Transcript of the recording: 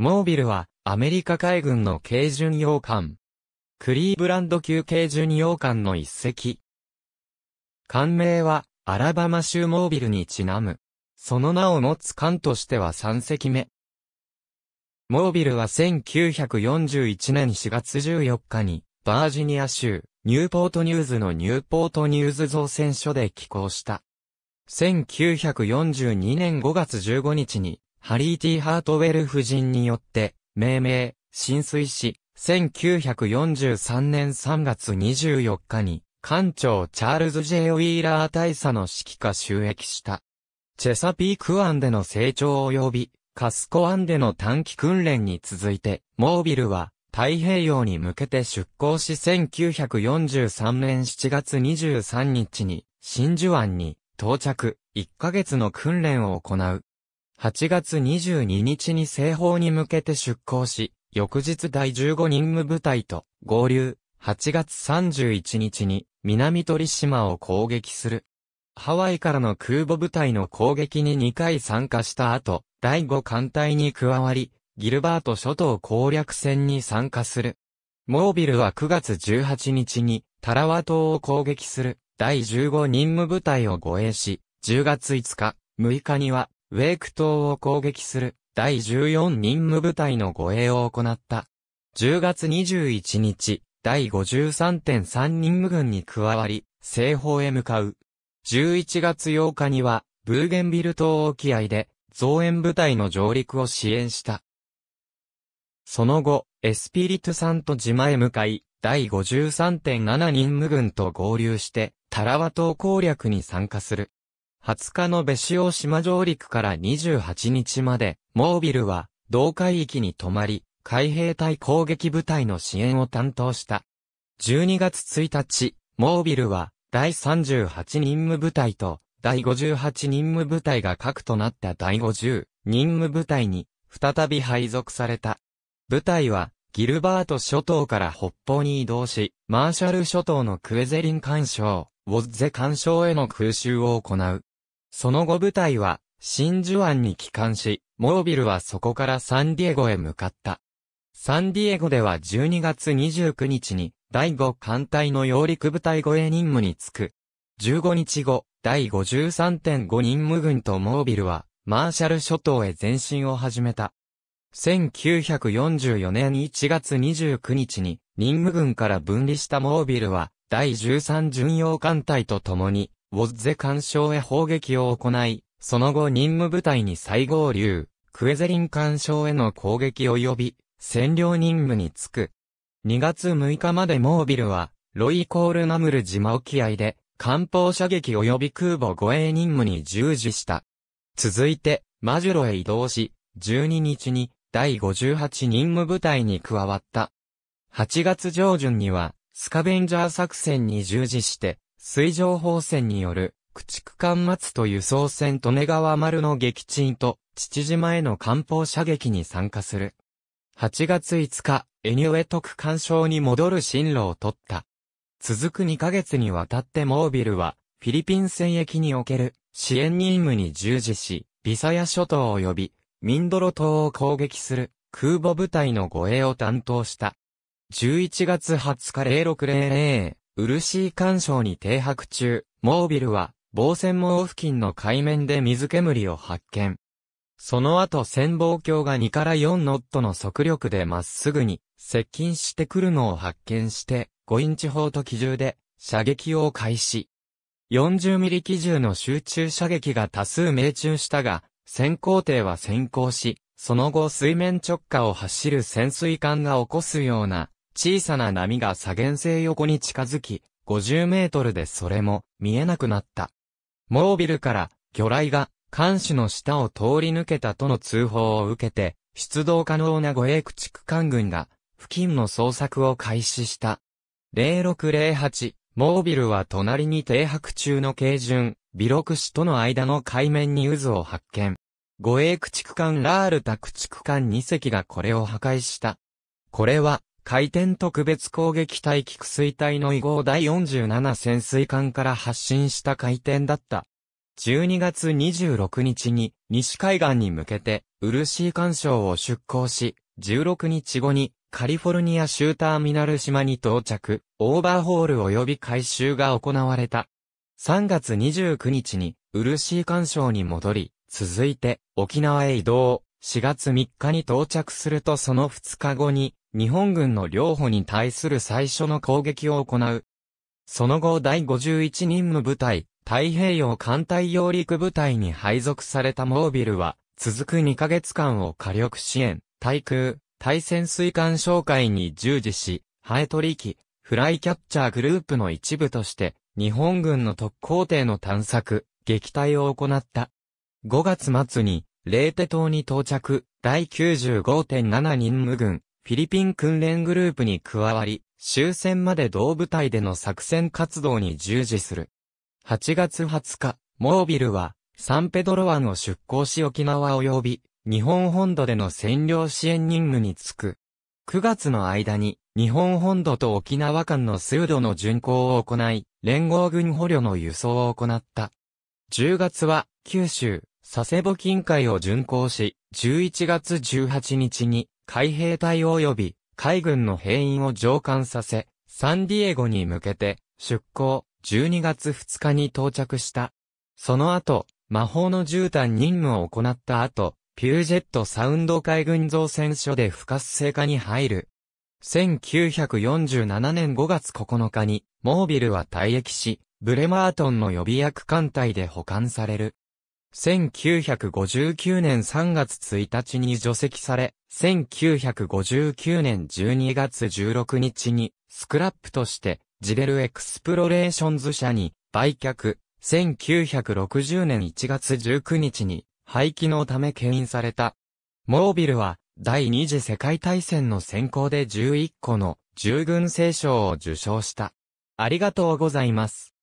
モービルは、アメリカ海軍の軽巡洋艦。クリーブランド級軽巡洋艦の一隻。艦名は、アラバマ州モービルにちなむ。その名を持つ艦としては3隻目。モービルは1941年4月14日に、バージニア州、ニューポートニューズのニューポートニューズ造船所で寄港した。1942年5月15日に、ハリー・ティ・ハートウェル夫人によって、命名、浸水し、1943年3月24日に、艦長チャールズ・ J・ ウィーラー大佐の指揮下収益した。チェサピーク湾での成長及び、カスコ湾での短期訓練に続いて、モービルは太平洋に向けて出港し1943年7月23日に真珠湾に到着、1ヶ月の訓練を行う。8月22日に西方に向けて出港し、翌日第15任務部隊と合流、8月31日に南鳥島を攻撃する。ハワイからの空母部隊の攻撃に2回参加した後、第5艦隊に加わり、ギルバート諸島攻略戦に参加する。モービルは9月18日にタラワ島を攻撃する第15任務部隊を護衛し、10月5日、6日にはウェーク島を攻撃する第14任務部隊の護衛を行った。10月21日、第53.3任務軍に加わり、西方へ向かう。11月8日には、ブーゲンビル島沖合で、増援部隊の上陸を支援した。その後、エスピリトさんと島へ向かい、第53.7任務軍と合流して、タラワ島攻略に参加する。20日のベシオ島上陸から28日まで、モービルは、同海域に泊まり、海兵隊攻撃部隊の支援を担当した。12月1日、モービルは、第38任務部隊と、第58任務部隊が核となった第50任務部隊に、再び配属された。部隊は、ギルバート諸島から北方に移動し、マーシャル諸島のクエゼリン干渉、ウォッゼ干渉への空襲を行う。その後部隊は、真珠湾に帰還し、モービルはそこからサンディエゴへ向かった。サンディエゴでは12月29日に、第5艦隊の揚陸部隊護衛任務に就く。15日後、第53.5任務軍とモービルは、マーシャル諸島へ前進を始めた。1944年1月29日に、任務軍から分離したモービルは、第13巡洋艦隊と共に、ウォッゼ干渉へ砲撃を行い、その後任務部隊に再合流、クエゼリン干渉への攻撃及び、占領任務に就く。2月6日までモービルは、ロイコールナムル島沖合で、艦砲射撃及び空母護衛任務に従事した。続いて、マジュロへ移動し、12日に、第58任務部隊に加わった。8月上旬には、スカベンジャー作戦に従事して、水上砲船による、駆逐艦松と輸送船利根川丸の撃沈と、父島への艦砲射撃に参加する。8月5日、エニュエ特干渉に戻る進路を取った。続く2ヶ月にわたってモービルは、フィリピン戦役における支援任務に従事し、ビサヤ諸島及び、ミンドロ島を攻撃する空母部隊の護衛を担当した。11月20日0600漆干渉に停泊中、モービルは、防線網付近の海面で水煙を発見。その後潜望鏡が2から4ノットの速力でまっすぐに接近してくるのを発見して、5インチ砲と機銃で射撃を開始。40ミリ機銃の集中射撃が多数命中したが、潜航艇は先行し、その後水面直下を走る潜水艦が起こすような小さな波が左舷性横に近づき、50メートルでそれも見えなくなった。モービルから魚雷が艦首の下を通り抜けたとの通報を受けて、出動可能な護衛駆逐艦軍が付近の捜索を開始した。0608、モービルは隣に停泊中の軽巡、ビロク市との間の海面に渦を発見。護衛駆逐艦ラールタ駆逐艦2隻がこれを破壊した。これは、回転特別攻撃隊菊水隊の異号第47潜水艦から発進した回転だった。12月26日に西海岸に向けてー干渉を出港し、16日後にカリフォルニア州ターミナル島に到着、オーバーホール及び回収が行われた。3月29日にー干渉に戻り、続いて沖縄へ移動、4月3日に到着するとその2日後に日本軍の両方に対する最初の攻撃を行う。その後第51任務部隊、太平洋艦隊揚陸部隊に配属されたモービルは、続く2ヶ月間を火力支援、対空、対潜水艦紹介に従事し、ハエトリ機、フライキャッチャーグループの一部として、日本軍の特攻艇の探索、撃退を行った。5月末に、レーテ島に到着、第95.7任務軍、フィリピン訓練グループに加わり、終戦まで同部隊での作戦活動に従事する。8月20日、モービルは、サンペドロ湾を出港し沖縄及び、日本本土での占領支援任務に就く。9月の間に、日本本土と沖縄間の数度の巡航を行い、連合軍捕虜の輸送を行った。10月は、九州、佐世保近海を巡航し、11月18日に、海兵隊及び海軍の兵員を上艦させ、サンディエゴに向けて出港、12月2日に到着した。その後、魔法の絨毯任務を行った後、ピュージェットサウンド海軍造船所で不活性化に入る。1947年5月9日に、モービルは退役し、ブレマートンの予備役艦隊で保管される。1959年3月1日に除籍され、1959年12月16日に、スクラップとして、ジベルエクスプロレーションズ社に売却、1960年1月19日に廃棄のため牽引された。モービルは第二次世界大戦の先行で11個の従軍聖賞を受賞した。ありがとうございます。